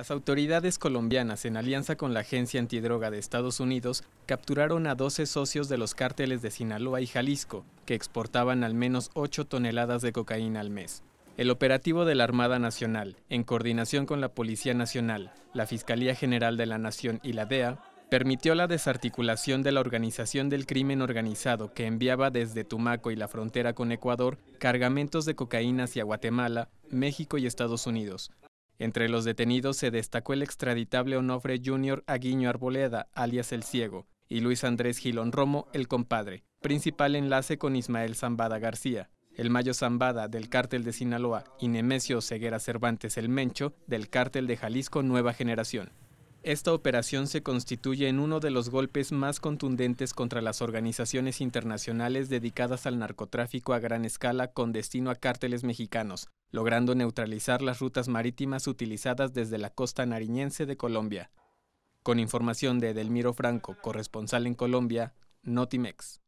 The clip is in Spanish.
Las autoridades colombianas, en alianza con la Agencia Antidroga de Estados Unidos, capturaron a 12 socios de los cárteles de Sinaloa y Jalisco, que exportaban al menos 8 toneladas de cocaína al mes. El operativo de la Armada Nacional, en coordinación con la Policía Nacional, la Fiscalía General de la Nación y la DEA, permitió la desarticulación de la organización del crimen organizado que enviaba desde Tumaco y la frontera con Ecuador cargamentos de cocaína hacia Guatemala, México y Estados Unidos, entre los detenidos se destacó el extraditable Onofre Jr. Aguiño Arboleda, alias El Ciego, y Luis Andrés Gilón Romo, el compadre, principal enlace con Ismael Zambada García. El Mayo Zambada del cártel de Sinaloa y Nemesio Ceguera Cervantes el Mencho del cártel de Jalisco Nueva Generación. Esta operación se constituye en uno de los golpes más contundentes contra las organizaciones internacionales dedicadas al narcotráfico a gran escala con destino a cárteles mexicanos, logrando neutralizar las rutas marítimas utilizadas desde la costa nariñense de Colombia. Con información de Edelmiro Franco, corresponsal en Colombia, Notimex.